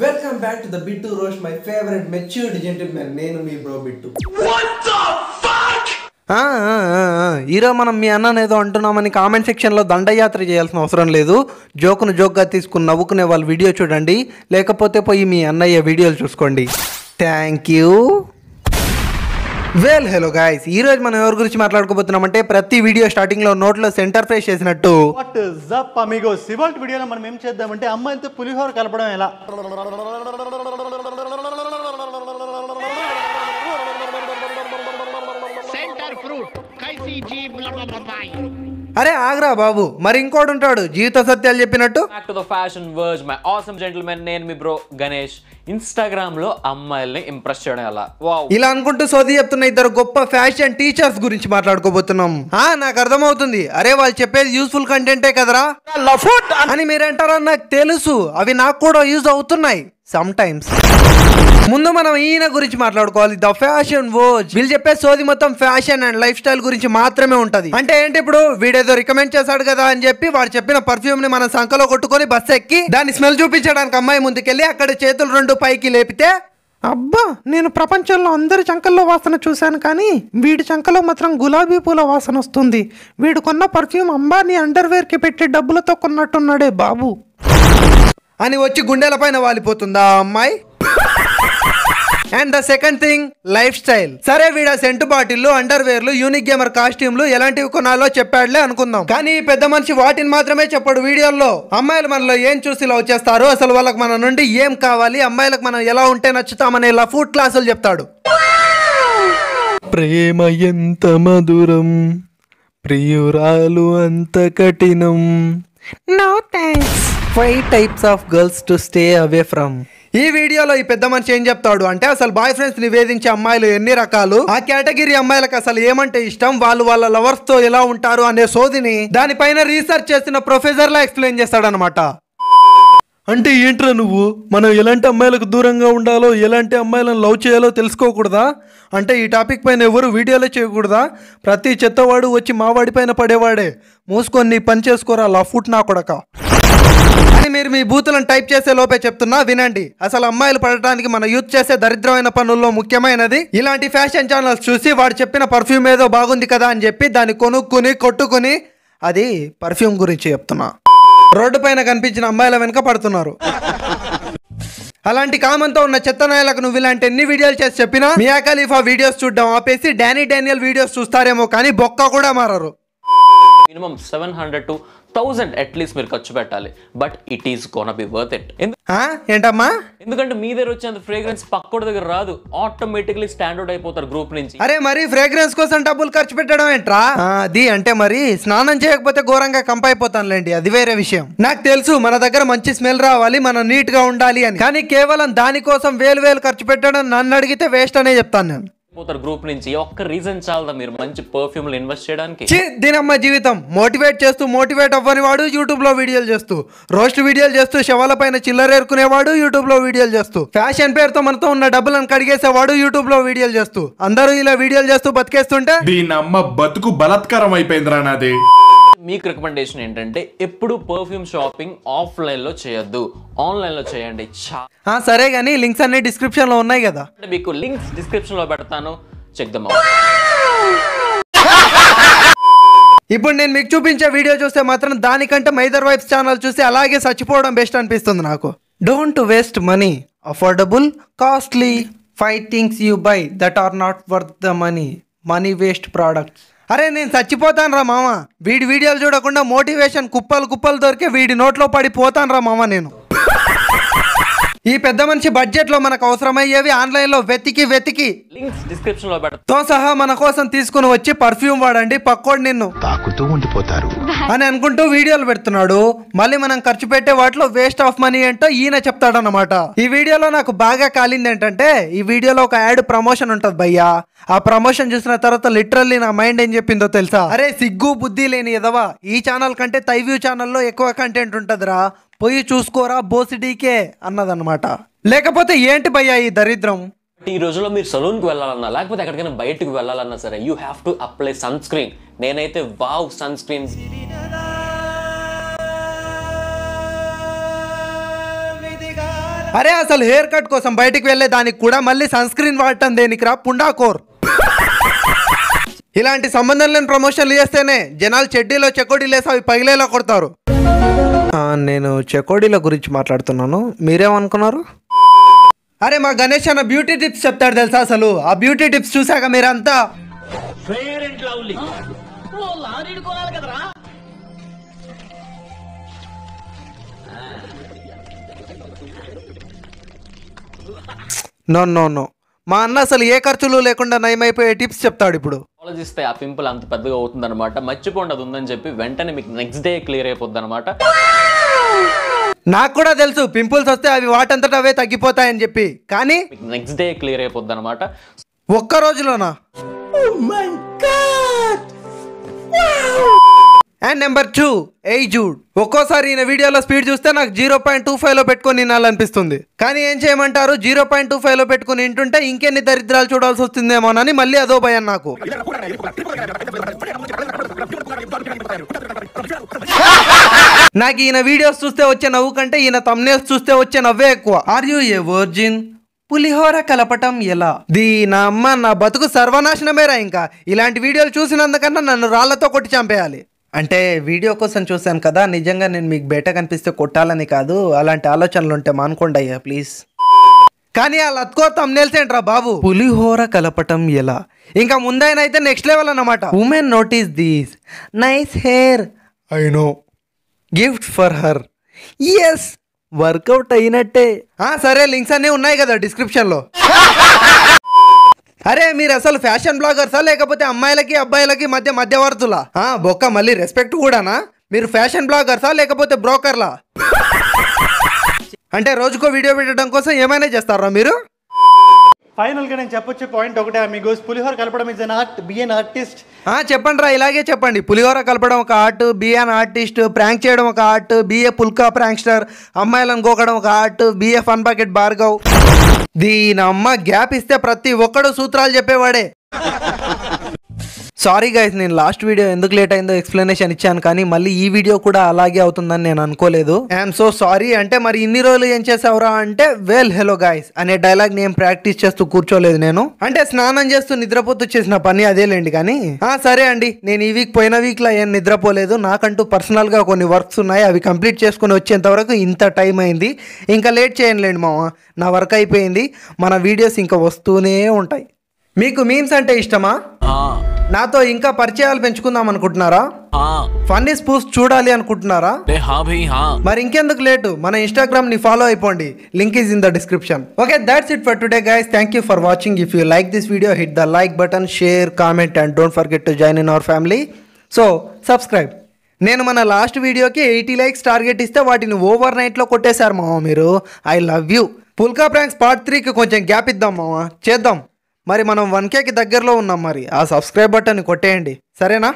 welcome back to the బిట్టు రోష్ my favourite matured gentlemen నేను మీ బ్రో బిట్టు ఈరోజు మనం మీ అన్నను ఏదో అంటున్నామని కామెంట్ సెక్షన్లో దండయాత్ర చేయాల్సిన అవసరం లేదు జోకును జోక్గా తీసుకుని నవ్వుకునే వాళ్ళ వీడియో చూడండి లేకపోతే పోయి మీ అన్నయ్య వీడియోలు చూసుకోండి thank you well hello guys ఈ రోజు మనం ఎవరి గురించి మాట్లాడుకోబోతున్నాం అంటే ప్రతి వీడియో స్టార్టింగ్ లో నోట్లో సెంటర్ ఫ్రైస్ చేసినట్టు వాట్ జప్ అమిగో సివల్ట్ వీడియోలో మనం ఏం చేద్దామంటే అమ్మాయిలతో పులిహోర కలపడం ఎలా సెంటర్ ఫ్రూట్ కైసీ జీ అరే ఆగ్రా బాబు మరి ఇంకోటి ఉంటాడు జీవిత సత్యాలు చెప్పినట్టు బ్యాక్ టు ద ఫ్యాషన్ వర్జ్ మై ఆసమ్ జెంటిల్మెన్ నేను మీ బ్రో గణేష్ ఇన్స్టాగ్రామ్ లో అమ్మాయిల్ని ఇంప్రెస్ చేయడం ఎలా ఇలా అనుకుంటూ సోది చెప్తున్న ఇద్దరు గొప్ప ఫ్యాషన్ టీచర్స్ గురించి మాట్లాడుకోబోతున్నాం ఆ నాకు అర్థమవుతుంది అరే వాళ్ళు చెప్పేది యూస్ఫుల్ కంటెంటే కదరా అని మీరంటారని నాకు తెలుసు అవి నాకు కూడా యూజ్ అవుతున్నాయి సమ్ టైమ్స్ ముందు మనం ఈయన గురించి మాట్లాడుకోవాలి ద ఫ్యాషన్ వోజ్ వీళ్ళు చెప్పే సోది మొత్తం ఫ్యాషన్ అండ్ లైఫ్ స్టైల్ గురించి మాత్రమే ఉంటది అంటే ఏంటి ఇప్పుడు వీడేదో రికమెండ్ చేశాడు కదా అని చెప్పి వాడు చెప్పిన పర్ఫ్యూమ్ ని మనం సంఖలో కొట్టుకొని బస్ ఎక్కి దాని స్మెల్ చూపించడానికి అమ్మాయి ముందుకెళ్ళి అక్కడ చేతులు రెండు పైకి లేపితే అబ్బా నేను ప్రపంచంలో అందరి చంకల్లో వాసన చూశాను కానీ వీడి చంకలో మాత్రం గులాబీ పూల వాసన వస్తుంది వీడు కొన్న పర్ఫ్యూమ్ అంబానీ అండర్వేర్కి పెట్టి డబ్బులతో కొన్నట్టున్నాడే బాబు అని వచ్చి గుండెలపైన వాలిపోతుందా అమ్మాయి and the second thing life style సరే వీడ సెంటు బాటిల్లు అండర్ వేర్లు యూనిక్ గేమర్ కాస్ట్యూమ్లు ఎలాంటివి కొనాలో చెప్పాడులే అనుకుందాం కానీ పెద్ద మనిషి వాటిని మాత్రమే చెప్పాడు వీడియోలో అమ్మాయిలు మనలో ఏం చూసి లవ్ చేస్తారు అసలు వాళ్ళకి మన నుండి ఏం కావాలి అమ్మాయిలకు మనం ఎలా ఉంటే నచ్చుతామనే ఇలా ఫుడ్ క్లాసులు చెప్తాడు ప్రేమ ఎంత మధురం ప్రియురాలు అంత కఠినం no thanks five types of girls to stay away from ఈ వీడియోలో ఈ పెద్ద మనిషి ఏం చెప్తాడు అంటే అసలు బాయ్ ఫ్రెండ్స్ నివేదించే అమ్మాయిలు ఎన్ని రకాలు ఆ కేటగిరీ అమ్మాయిలకు అసలు ఏమంటే ఇష్టం వాళ్ళు వాళ్ళ లవర్స్ తో ఎలా ఉంటారు అనే సోదిని దానిపైన రీసెర్చ్ చేసిన ప్రొఫెసర్ లా ఎక్స్ప్లెయిన్ చేస్తాడనమాట అంటే ఏంట్రా నువ్వు మనం ఎలాంటి అమ్మాయిలకు దూరంగా ఉండాలో ఎలాంటి అమ్మాయిలను లవ్ చేయాలో తెలుసుకోకూడదా అంటే ఈ టాపిక్ పైన ఎవరు వీడియోలే చేయకూడదా ప్రతి చెత్తవాడు వచ్చి మావాడి పైన పడేవాడే మూసుకొని పని చేసుకోరా ఫుట్ నా కొడక కానీ మీరు మీ బూతులను టైప్ చేసే లోపే చెప్తున్నా వినండి అసలు అమ్మాయిలు పడటానికి మన యూత్ చేసే దరిద్రమైన పనుల్లో ముఖ్యమైనది ఇలాంటి ఫ్యాషన్ ఛానల్స్ చూసి వాడు చెప్పిన పర్ఫ్యూమ్ ఏదో బాగుంది కదా అని చెప్పి దాన్ని కొనుక్కుని కొట్టుకుని అది పర్ఫ్యూమ్ గురించి చెప్తున్నా రోడ్డు పైన కనిపించిన అమ్మాయిల వెనుక పడుతున్నారు అలాంటి కామంతో ఉన్న చెత్త నాయలకు నువ్వు ఇలాంటి ఎన్ని వీడియోలు చేసి చెప్పినా మియా ఖలీఫా వీడియోస్ చూడడం ఆపేసి డానీ డానియల్ వీడియోస్ చూస్తారేమో కానీ బొక్క కూడా మారరు minimum seven hundred two thousand at least మీరు ఖర్చు పెట్టాలి but it is gonna be worth it ఏంటమ్మా ఎందుకంటే మీ దగ్గర వచ్చేంత ఫ్రేగ్రెన్స్ పక్కడ దగ్గర రాదు ఆటోమేటిక్లీ స్టాండర్డ్ అయిపోతారు గ్రూప్ నుంచి అరే మరి ఫ్రేగ్రెన్స్ కోసం డబ్బులు ఖర్చు పెట్టడం ఏంట్రా అది అంటే మరి స్నానం చేయకపోతే ఘోరంగా కంప అది వేరే విషయం నాకు తెలుసు మన దగ్గర మంచి స్మెల్ రావాలి మనం నీట్ గా ఉండాలి అని కానీ కేవలం దానికోసం వేలు వేలు ఖర్చు పెట్టడం నన్ను అడిగితే వేస్ట్ అనే చెప్తాను నేను పోతారు గ్రూప్ నుంచి ఒక్క రీజన్ చాలదా మీరు మంచి పర్ఫ్యూమ్ పర్ఫ్యూమ్లు ఇన్వెస్ట్ చేయడానికి దీనమ్మ జీవితం మోటివేట్ చేస్తూ మోటివేట్ అవ్వని వాడు యూట్యూబ్ లో వీడియోలు చేస్తూ రోస్ట్ వీడియోలు చేస్తూ శవాల పైన చిల్లరేరుకునేవాడు యూట్యూబ్ లో వీడియోలు చేస్తూ ఫ్యాషన్ పేరుతో మనతో ఉన్న డబ్బులను కడిగేసేవాడు యూట్యూబ్ లో వీడియోలు చేస్తూ అందరూ ఇలా వీడియోలు చేస్తూ బతికేస్తుంటే దీనమ్మ బతుకు బలత్కరం అయిపోయింది నాది మీకు రికమెండేషన్ ఏంటంటే ఎప్పుడు పర్ఫ్యూమ్ షాపింగ్ ఆఫ్లైన్లో చేయొద్దు ఆన్లైన్లో చేయండి సరే కానీ లింక్స్ అన్ని డిస్క్రిప్షన్లో ఉన్నాయి కదా మీకు లింక్స్ డిస్క్రిప్షన్లో పెడతాను చెక్ ఇప్పుడు నేను మీకు చూపించే వీడియో చూస్తే మాత్రం దానికంటే మైదర్ వైఫ్ ఛానల్ చూసి అలాగే చచ్చిపోవడం బెస్ట్ అనిపిస్తుంది నాకు don't waste money affordable costly five things you buy that are not worth the money money waste products అరే నేను చచ్చిపోతాను రా మామ వీడి వీడియోలు చూడకుండా మోటివేషన్ కుప్పలు కుప్పలు దొరికే వీడి నోట్లో పడిపోతాను రా మామ నేను ఈ పెద్ద మనిషి బడ్జెట్ లో మనకు అవసరమయ్యేవి ఆన్లైన్ లో వెతికి వెతికి తో సహా మన కోసం తీసుకుని వచ్చి పర్ఫ్యూమ్ వాడండి పక్కోడు నిన్ను తాకుతూ ఉండిపోతారు అని అనుకుంటూ వీడియోలు పెడుతున్నాడు మళ్ళీ మనం ఖర్చు పెట్టే వాటిలో వేస్ట్ ఆఫ్ మనీ ఏంటో ఈయన చెప్తాడనమాట ఈ వీడియోలో నాకు బాగా కాలింది ఏంటంటే ఈ వీడియోలో ఒక యాడ్ ప్రమోషన్ ఉంటది భయ్యా ఆ ప్రమోషన్ చూసిన తర్వాత లిటరల్లీ నా మైండ్ ఏం చెప్పిందో తెలుసా అరే సిగ్గు బుద్ధి లేని ఎదవా ఈ ఛానల్ కంటే తైవ్యూ ఛానల్లో ఎక్కువ కంటెంట్ ఉంటుందిరా పోయి చూసుకోరా బోసిడీకే అన్నదన్నమాట లేకపోతే ఏంటి భయ్యా ఈ దరిద్రం ఈ రోజుల్లో మీరు సలూన్కి వెళ్ళాలన్నా లేకపోతే ఎక్కడికైనా బయటకు వెళ్ళాలన్నా సరే you have to apply sunscreen నేనైతే వావ్ సన్ స్క్రీన్ అరే అసలు హెయిర్ కట్ కోసం బయటికి వెళ్ళే దానికి కూడా మళ్ళీ సన్ స్క్రీన్ వాడటం దేనికిరా పుండాకోర్ ఇలాంటి సంబంధం లేని ప్రమోషన్లు చేస్తేనే జనాలు చెడ్డీలో చెకోడీలు వేసి అవి పగిలేలా కొడతారు నేను చెకోడీల గురించి మాట్లాడుతున్నాను మీరేమనుకున్నారు అరే మా గణేష్ అన్న బ్యూటీ టిప్స్ చెప్తాడు తెలుసా అసలు ఆ బ్యూటీ టిప్స్ చూసాక మీరంతా నో నో నో మా అన్న అసలు ఏ ఖర్చులు లేకుండా నయమైపోయే టిప్స్ చెప్తాడు ఇప్పుడు ఆలోచిస్తే ఆ పింపుల్ అంత పెద్దగా అవుతుందన్నమాట మర్చిపోండి అది ఉందని చెప్పి వెంటనే మీకు నెక్స్ట్ డే క్లియర్ అయిపోద్ది అనమాట నాకు కూడా తెలుసు పింపుల్స్ వస్తే అవి వాటంతట అవే తగ్గిపోతాయని చెప్పి కానీ మీకు నెక్స్ట్ డే క్లియర్ అయిపోద్ది అనమాట ఒక్క రోజులోనా oh అండ్ నెంబర్ టూ ఎయి జూడ్ ఒక్కోసారి ఈయన వీడియోలో స్పీడ్ చూస్తే నాకు జీరో పాయింట్ టూ ఫైవ్లో పెట్టుకుని తినాలనిపిస్తుంది కానీ ఏం చేయమంటారు జీరో పాయింట్ టూ ఫైవ్లో పెట్టుకుని వింటుంటే ఇంకెన్ని దరిద్రాలు చూడాల్సి వస్తుందేమోనని మళ్ళీ అదో భయం నాకు నాకు ఈయన వీడియోస్ చూస్తే వచ్చే నవ్వు కంటే ఈయన తమ్నేల్స్ చూస్తే వచ్చే నవ్వే ఎక్కువ ఆర్ యు ఏ వర్జిన్ పులిహోర కలపటం ఎలా దీని అమ్మ నా బతుకు సర్వనాశనమేరా ఇంకా ఇలాంటి వీడియోలు చూసినందుకన్నా నన్ను రాళ్లతో కొట్టి చంపేయాలి అంటే వీడియో కోసం చూశాను కదా నిజంగా నేను మీకు బయట కనిపిస్తే కొట్టాలని కాదు అలాంటి ఆలోచనలు ఉంటే మానుకోండి అయ్యా ప్లీజ్ కానీ ఆ లత్కో తమ్నేల్స్ ఏంట్రా బాబు పులిహోర కలపటం ఎలా ఇంకా ముందైన అయితే నెక్స్ట్ లెవెల్ అనమాట women notice these nice hair I know gift for her ఎస్ వర్కౌట్ అయినట్టే సరే లింక్స్ అన్నీ ఉన్నాయి కదా డిస్క్రిప్షన్లో అరే మీరు అసలు ఫ్యాషన్ బ్లాగర్సా లేకపోతే అమ్మాయిలకి అబ్బాయిలకి మధ్య మధ్యవర్తులా బొక్క మళ్ళీ రెస్పెక్ట్ కూడానా మీరు ఫ్యాషన్ బ్లాగర్సా లేకపోతే బ్రోకర్లా అంటే రోజుకో వీడియో పెట్టడం కోసం ఏమైనా చేస్తారా మీరు ఫైనల్గా నేను చెప్పొచ్చే పాయింట్ ఒకటే మీకు పులిహోర కలపడం is an art be an artist ఆ చెప్పండి రా ఇలాగే చెప్పండి పులిహోర కలపడం ఒక art be an artist prank చేయడం ఒక ఆర్ట్ బిఏ పుల్కా ప్రాంక్స్టర్ అమ్మాయిలను గోకడం ఒక art be a fun bucket Bhargav దీనమ్మ గ్యాప్ ఇస్తే ప్రతి ఒక్కడు సూత్రాలు చెప్పేవాడే సారీ గైస్ నేను లాస్ట్ వీడియో ఎందుకు లేట్ అయిందో ఎక్స్ప్లెనేషన్ ఇచ్చాను కానీ మళ్ళీ ఈ వీడియో కూడా అలాగే అవుతుందని నేను అనుకోలేదు ఐఎమ్ సో సారీ అంటే మరి ఇన్ని రోజులు ఏం చేసావురా అంటే వెల్ హలో గాయస్ అనే డైలాగ్ నేను ప్రాక్టీస్ చేస్తూ కూర్చోలేదు నేను అంటే స్నానం చేస్తూ నిద్రపోతూ చేసిన పని అదేలేండి కానీ ఆ సరే అండి నేను ఈ వీక్ పోయిన వీక్ లో ఏం నిద్రపోలేదు నాకంటూ పర్సనల్ గా కొన్ని వర్క్స్ ఉన్నాయి అవి కంప్లీట్ చేసుకుని వచ్చేంత వరకు ఇంత టైం అయింది ఇంకా లేట్ చేయండి మామ నా వర్క్ అయిపోయింది మన వీడియోస్ ఇంకా వస్తూనే ఉంటాయి మీకు మీమ్స్ అంటే ఇష్టమా నాతో ఇంకా పరిచయాలు పెంచుకుందాం అనుకుంటున్నారా ఫన్నీ స్పూస్ చూడాలి అనుకుంటున్నారా మరి ఇంకెందుకు లేటు మన ఇన్స్టాగ్రామ్ ని ఫాలో అయిపోండి link is in the description okay that's it for today guys thank you for watching if you like this video hit the like button share comment and don't forget to join in our family so subscribe నేను మన last వీడియోకి eighty likes target ఇస్తే వాటిని over నైట్లో కొట్టేశారు మామ మీరు I love you Pulka pranks part త్రీకి కొంచెం గ్యాప్ ఇద్దాం మామ చేద్దాం మరి మనం వన్ కేకి దగ్గరలో ఉన్నాం మరి ఆ సబ్స్క్రైబ్ బటన్ కొట్టేయండి సరేనా